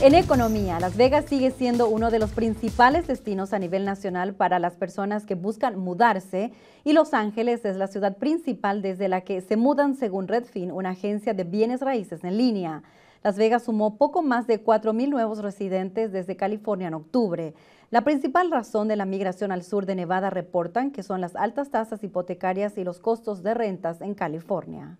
En economía, Las Vegas sigue siendo uno de los principales destinos a nivel nacional para las personas que buscan mudarse y Los Ángeles es la ciudad principal desde la que se mudan según Redfin, una agencia de bienes raíces en línea. Las Vegas sumó poco más de 4.000 nuevos residentes desde California en octubre. La principal razón de la migración al sur de Nevada reportan que son las altas tasas hipotecarias y los costos de rentas en California.